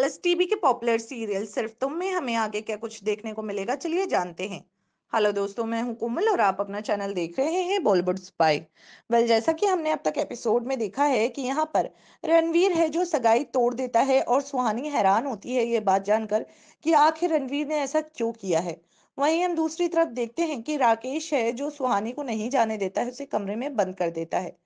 colours TV के popular serial Sirf Tum में हमें आगे क्या कुछ देखने को मिलेगा चलिए जानते हैं हेलो दोस्तों मैं हूं कोमल और आप अपना चैनल देख रहे हैं बॉलीवुड स्पाई वेल जैसा कि हमने अब तक एपिसोड में देखा है कि यहाँ पर रणवीर है जो सगाई तोड़ देता है और सुहानी हैरान होती है ये बात जानकर कि आखिर रणवीर ने ऐसा क्यों किया है वहीं हम दूसरी तरफ देखते हैं कि राकेश है जो सुहानी को नहीं जाने देता है उसे कमरे में बंद कर देता है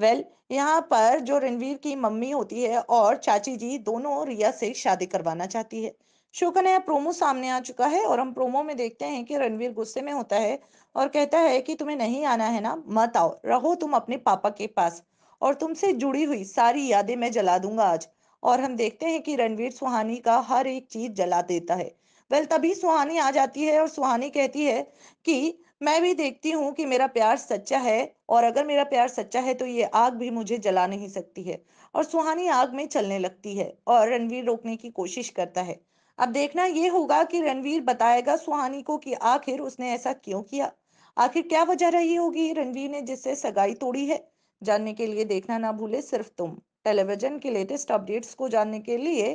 वेल well, यहाँ पर जो रणवीर की मम्मी होती है और चाची जी दोनों रिया से शादी करवाना चाहती है शो का नया प्रोमो सामने आ चुका है और हम प्रोमो में देखते हैं कि रणवीर गुस्से में होता है और कहता है कि तुम्हें नहीं आना है ना मत आओ रहो तुम अपने पापा के पास और तुमसे जुड़ी हुई सारी यादें मैं जला दूंगा आज और हम देखते हैं कि रणवीर सुहानी का हर एक चीज जला देता है वेल तभी सुहानी आ जाती है और सुहानी कहती है कि मैं भी देखती हूँ कि मेरा प्यार सच्चा है और अगर मेरा प्यार सच्चा है तो ये आग भी मुझे जला नहीं सकती है और सुहानी आग में चलने लगती है और रणवीर रोकने की कोशिश करता है अब देखना ये होगा कि रणवीर बताएगा सुहानी को कि आखिर उसने ऐसा क्यों किया आखिर क्या वजह रही होगी रणवीर ने जिससे सगाई तोड़ी है जानने के लिए देखना ना भूले सिर्फ तुम टेलीविजन के लेटेस्ट अपडेट्स को जानने के लिए